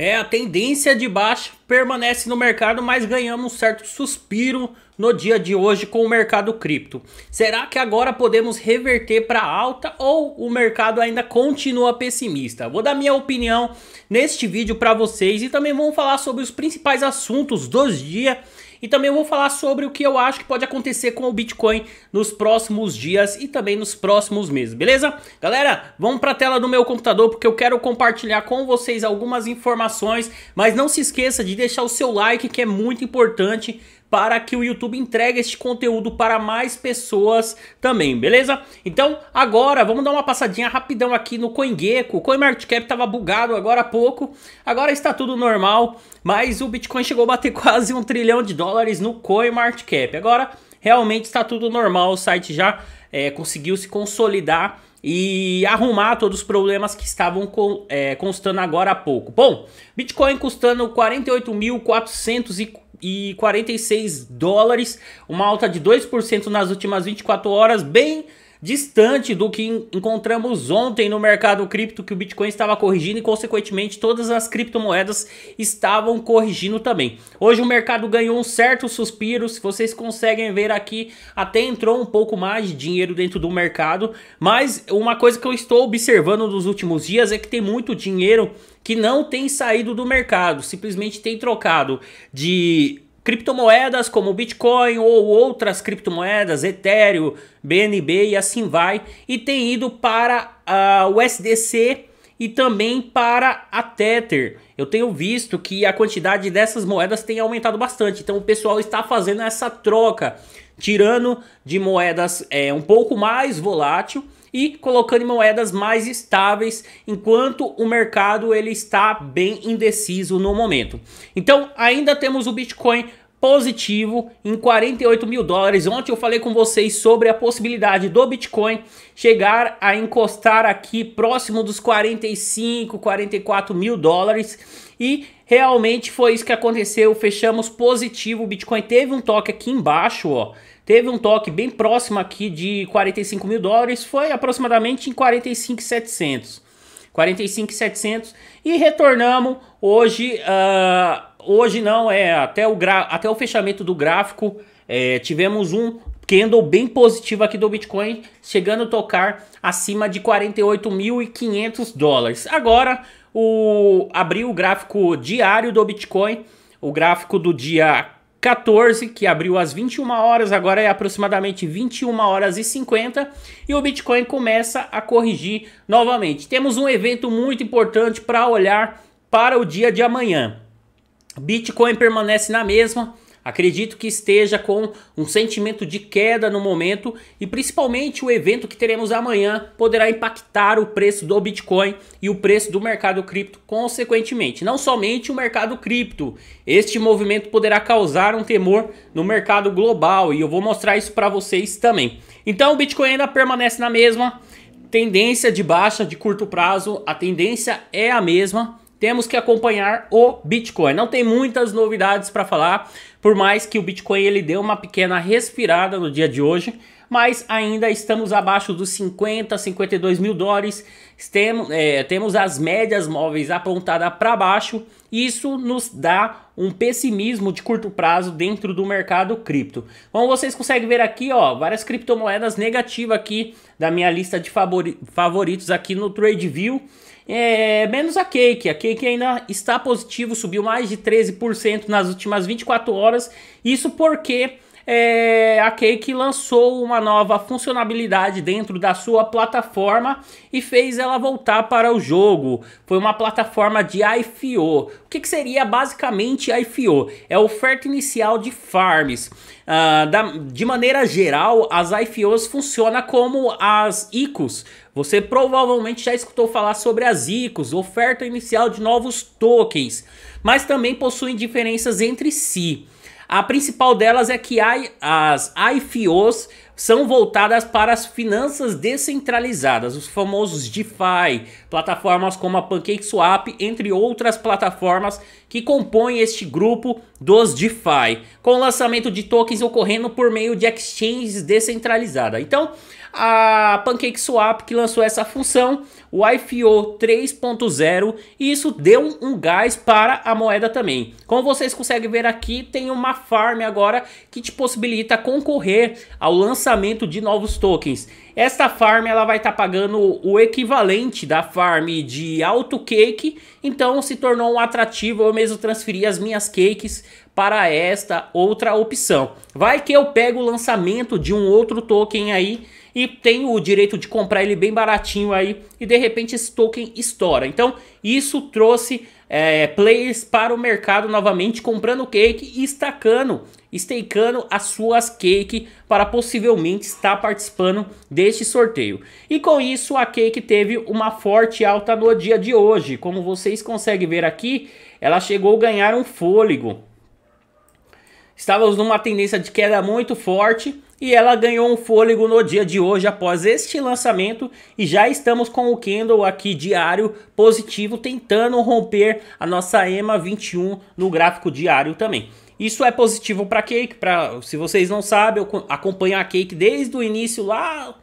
É, a tendência de baixa permanece no mercado, mas ganhamos um certo suspiro no dia de hoje com o mercado cripto. Será que agora podemos reverter para alta ou o mercado ainda continua pessimista? Vou dar minha opinião neste vídeo para vocês e também vamos falar sobre os principais assuntos dos dias e também eu vou falar sobre o que eu acho que pode acontecer com o Bitcoin nos próximos dias e também nos próximos meses, beleza? Galera, vamos para a tela do meu computador porque eu quero compartilhar com vocês algumas informações, mas não se esqueça de deixar o seu like que é muito importante para que o YouTube entregue este conteúdo para mais pessoas também, beleza? Então, agora vamos dar uma passadinha rapidão aqui no CoinGecko. O CoinMarketCap estava bugado agora há pouco, agora está tudo normal, mas o Bitcoin chegou a bater quase um trilhão de dólares no CoinMarketCap. Agora realmente está tudo normal, o site já é, conseguiu se consolidar e arrumar todos os problemas que estavam com, é, constando agora há pouco. Bom, Bitcoin custando 48.400 e e 46 dólares, uma alta de 2% nas últimas 24 horas, bem distante do que encontramos ontem no mercado cripto, que o Bitcoin estava corrigindo e, consequentemente, todas as criptomoedas estavam corrigindo também. Hoje o mercado ganhou um certo suspiro, se vocês conseguem ver aqui, até entrou um pouco mais de dinheiro dentro do mercado, mas uma coisa que eu estou observando nos últimos dias é que tem muito dinheiro que não tem saído do mercado, simplesmente tem trocado de criptomoedas como Bitcoin ou outras criptomoedas, Ethereum, BNB e assim vai, e tem ido para ah, o SDC e também para a Tether. Eu tenho visto que a quantidade dessas moedas tem aumentado bastante, então o pessoal está fazendo essa troca, tirando de moedas é, um pouco mais volátil e colocando em moedas mais estáveis, enquanto o mercado ele está bem indeciso no momento. Então, ainda temos o Bitcoin positivo em 48 mil dólares. Ontem eu falei com vocês sobre a possibilidade do Bitcoin chegar a encostar aqui próximo dos 45, 44 mil dólares e realmente foi isso que aconteceu. Fechamos positivo. O Bitcoin teve um toque aqui embaixo, ó teve um toque bem próximo aqui de 45 mil dólares, foi aproximadamente em 45,700. 45,700 e retornamos hoje, uh, hoje não, é até o, até o fechamento do gráfico, é, tivemos um candle bem positivo aqui do Bitcoin, chegando a tocar acima de 48.500 dólares. Agora, o, abri o gráfico diário do Bitcoin, o gráfico do dia 14, que abriu às 21 horas, agora é aproximadamente 21 horas e 50, e o Bitcoin começa a corrigir novamente. Temos um evento muito importante para olhar para o dia de amanhã. Bitcoin permanece na mesma, Acredito que esteja com um sentimento de queda no momento e principalmente o evento que teremos amanhã poderá impactar o preço do Bitcoin e o preço do mercado cripto consequentemente. Não somente o mercado cripto. Este movimento poderá causar um temor no mercado global e eu vou mostrar isso para vocês também. Então o Bitcoin ainda permanece na mesma tendência de baixa de curto prazo, a tendência é a mesma temos que acompanhar o Bitcoin. Não tem muitas novidades para falar, por mais que o Bitcoin ele deu uma pequena respirada no dia de hoje, mas ainda estamos abaixo dos 50, 52 mil dólares tem, é, temos as médias móveis apontada para baixo, isso nos dá um pessimismo de curto prazo dentro do mercado cripto. Como vocês conseguem ver aqui, ó, várias criptomoedas negativas aqui da minha lista de favori favoritos aqui no TradeView. É, menos a Cake, a Cake ainda está positivo, subiu mais de 13% nas últimas 24 horas. Isso porque é, a Cake lançou uma nova funcionalidade dentro da sua plataforma e fez ela voltar para o jogo. Foi uma plataforma de IFO. O que, que seria basicamente IFO? É oferta inicial de farms. Uh, da, de maneira geral, as IFOs funcionam como as ICOs. Você provavelmente já escutou falar sobre as ICOs, oferta inicial de novos tokens, mas também possuem diferenças entre si. A principal delas é que as IFOs são voltadas para as finanças descentralizadas, os famosos DeFi, plataformas como a PancakeSwap, entre outras plataformas que compõem este grupo dos DeFi, com o lançamento de tokens ocorrendo por meio de exchanges descentralizadas. Então, a PancakeSwap que lançou essa função, o IFO 3.0, e isso deu um gás para a moeda também. Como vocês conseguem ver aqui, tem uma farm agora que te possibilita concorrer ao lançamento lançamento de novos tokens. Esta farm ela vai estar tá pagando o equivalente da farm de alto Cake, então se tornou um atrativo eu mesmo transferir as minhas cakes para esta outra opção. Vai que eu pego o lançamento de um outro token aí e tenho o direito de comprar ele bem baratinho aí e de repente esse token estoura. Então isso trouxe é, players para o mercado novamente comprando cake e estacando stakeando as suas cake para possivelmente estar participando deste sorteio. E com isso a cake teve uma forte alta no dia de hoje. Como vocês conseguem ver aqui, ela chegou a ganhar um fôlego. Estávamos numa tendência de queda muito forte e ela ganhou um fôlego no dia de hoje após este lançamento e já estamos com o candle aqui diário positivo tentando romper a nossa EMA 21 no gráfico diário também. Isso é positivo para Cake, para se vocês não sabem, eu acompanho a Cake desde o início lá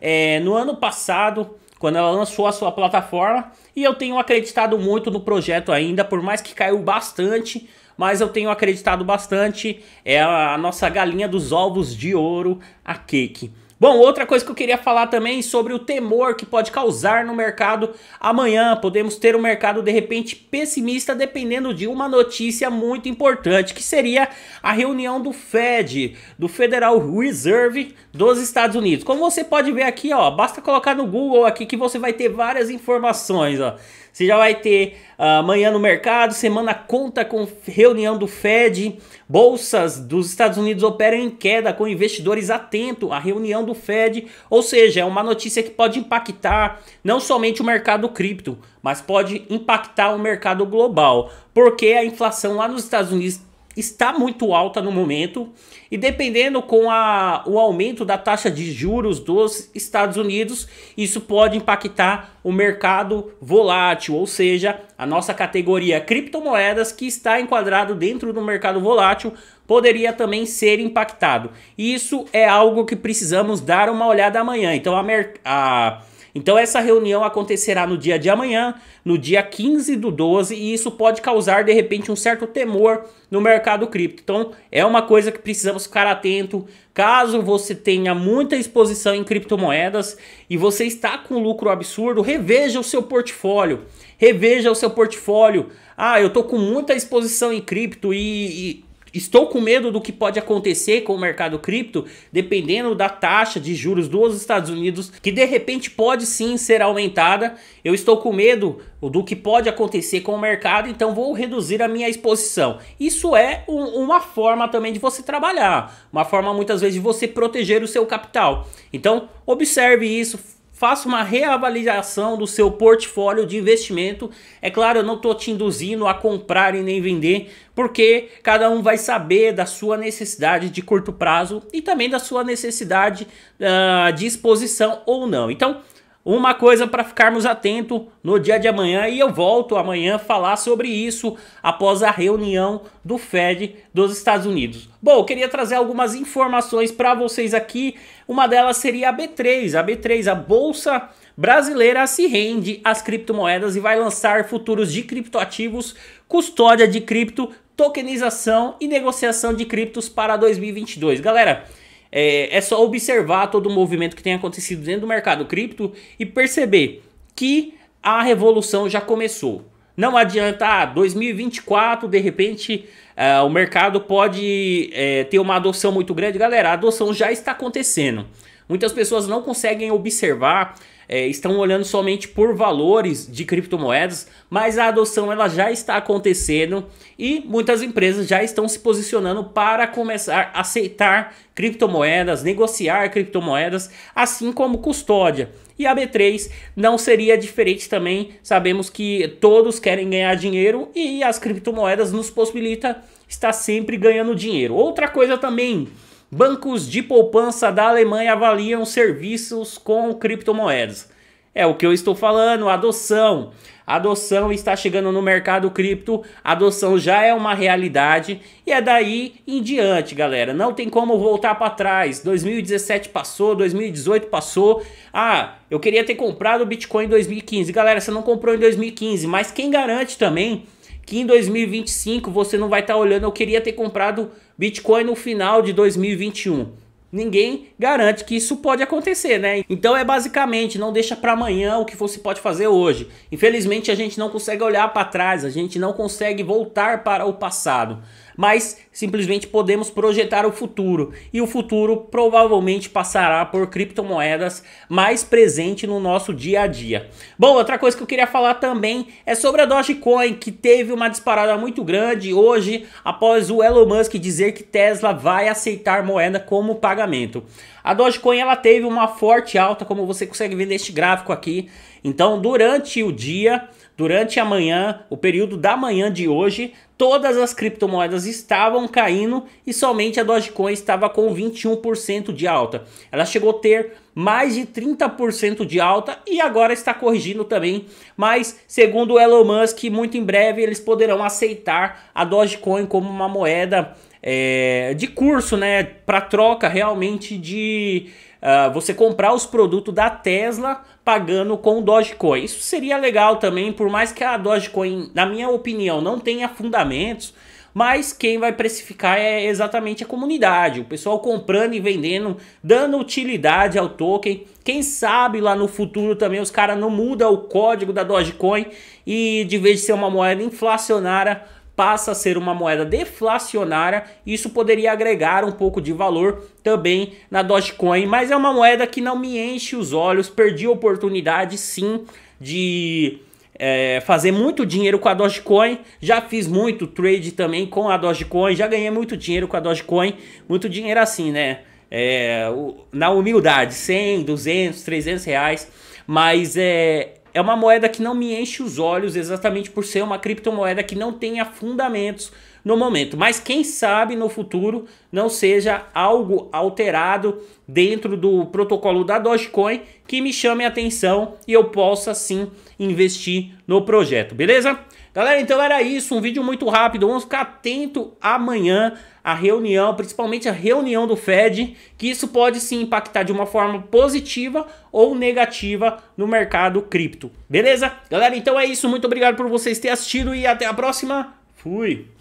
é, no ano passado, quando ela lançou a sua plataforma, e eu tenho acreditado muito no projeto ainda, por mais que caiu bastante, mas eu tenho acreditado bastante, é a nossa galinha dos ovos de ouro, a Cake. Bom, outra coisa que eu queria falar também sobre o temor que pode causar no mercado amanhã. Podemos ter um mercado de repente pessimista dependendo de uma notícia muito importante, que seria a reunião do Fed, do Federal Reserve dos Estados Unidos. Como você pode ver aqui, ó, basta colocar no Google aqui que você vai ter várias informações, ó. Você já vai ter uh, amanhã no mercado, semana conta com reunião do Fed, bolsas dos Estados Unidos operam em queda com investidores atentos à reunião do do Fed, ou seja, é uma notícia que pode impactar não somente o mercado cripto, mas pode impactar o mercado global, porque a inflação lá nos Estados Unidos está muito alta no momento e dependendo com a, o aumento da taxa de juros dos Estados Unidos, isso pode impactar o mercado volátil, ou seja, a nossa categoria criptomoedas que está enquadrado dentro do mercado volátil poderia também ser impactado. E isso é algo que precisamos dar uma olhada amanhã. Então, a, a então essa reunião acontecerá no dia de amanhã, no dia 15 do 12, e isso pode causar de repente um certo temor no mercado cripto. Então é uma coisa que precisamos ficar atento. Caso você tenha muita exposição em criptomoedas e você está com lucro absurdo, reveja o seu portfólio. Reveja o seu portfólio. Ah, eu tô com muita exposição em cripto e, e Estou com medo do que pode acontecer com o mercado cripto, dependendo da taxa de juros dos Estados Unidos, que de repente pode sim ser aumentada. Eu estou com medo do que pode acontecer com o mercado, então vou reduzir a minha exposição. Isso é um, uma forma também de você trabalhar, uma forma muitas vezes de você proteger o seu capital. Então, observe isso, faça uma reavaliação do seu portfólio de investimento. É claro, eu não estou te induzindo a comprar e nem vender, porque cada um vai saber da sua necessidade de curto prazo e também da sua necessidade uh, de exposição ou não. Então, uma coisa para ficarmos atentos no dia de amanhã e eu volto amanhã falar sobre isso após a reunião do Fed dos Estados Unidos. Bom, eu queria trazer algumas informações para vocês aqui uma delas seria a B3. A B3, a Bolsa Brasileira, se rende às criptomoedas e vai lançar futuros de criptoativos, custódia de cripto, tokenização e negociação de criptos para 2022. Galera, é, é só observar todo o movimento que tem acontecido dentro do mercado cripto e perceber que a revolução já começou. Não adianta, ah, 2024, de repente, é, o mercado pode é, ter uma adoção muito grande. Galera, a adoção já está acontecendo. Muitas pessoas não conseguem observar, é, estão olhando somente por valores de criptomoedas, mas a adoção ela já está acontecendo e muitas empresas já estão se posicionando para começar a aceitar criptomoedas, negociar criptomoedas, assim como custódia. E a B3 não seria diferente também. Sabemos que todos querem ganhar dinheiro e as criptomoedas nos possibilita estar sempre ganhando dinheiro. Outra coisa também, bancos de poupança da Alemanha avaliam serviços com criptomoedas. É o que eu estou falando, adoção. Adoção está chegando no mercado cripto, adoção já é uma realidade e é daí em diante, galera. Não tem como voltar para trás. 2017 passou, 2018 passou. Ah, eu queria ter comprado o Bitcoin em 2015. Galera, você não comprou em 2015, mas quem garante também que em 2025 você não vai estar tá olhando, eu queria ter comprado Bitcoin no final de 2021 ninguém garante que isso pode acontecer, né? Então é basicamente não deixa para amanhã o que você pode fazer hoje. Infelizmente a gente não consegue olhar para trás, a gente não consegue voltar para o passado mas simplesmente podemos projetar o futuro. E o futuro provavelmente passará por criptomoedas mais presente no nosso dia a dia. Bom, outra coisa que eu queria falar também é sobre a Dogecoin, que teve uma disparada muito grande hoje após o Elon Musk dizer que Tesla vai aceitar moeda como pagamento. A Dogecoin ela teve uma forte alta, como você consegue ver neste gráfico aqui. Então, durante o dia, Durante a manhã, o período da manhã de hoje, todas as criptomoedas estavam caindo e somente a Dogecoin estava com 21% de alta. Ela chegou a ter mais de 30% de alta e agora está corrigindo também. Mas, segundo o Elon Musk, muito em breve eles poderão aceitar a Dogecoin como uma moeda é, de curso, né? Para troca realmente de ah, você comprar os produtos da Tesla pagando com Dogecoin. Isso seria legal também, por mais que a Dogecoin, na minha opinião, não tenha fundamentos, mas quem vai precificar é exatamente a comunidade, o pessoal comprando e vendendo, dando utilidade ao token. Quem sabe lá no futuro também os caras não mudam o código da Dogecoin e de vez de ser uma moeda inflacionária, passa a ser uma moeda deflacionária, isso poderia agregar um pouco de valor também na Dogecoin, mas é uma moeda que não me enche os olhos, perdi a oportunidade sim de é, fazer muito dinheiro com a Dogecoin. Já fiz muito trade também com a Dogecoin. Já ganhei muito dinheiro com a Dogecoin. Muito dinheiro assim, né? É, na humildade, 100, 200, 300 reais. Mas é, é uma moeda que não me enche os olhos exatamente por ser uma criptomoeda que não tenha fundamentos no momento. Mas quem sabe no futuro não seja algo alterado dentro do protocolo da Dogecoin que me chame a atenção e eu possa sim investir no projeto, beleza? Galera, então era isso, um vídeo muito rápido. Vamos ficar atento amanhã à reunião, principalmente a reunião do Fed, que isso pode se impactar de uma forma positiva ou negativa no mercado cripto. Beleza? Galera, então é isso. Muito obrigado por vocês terem assistido e até a próxima. Fui.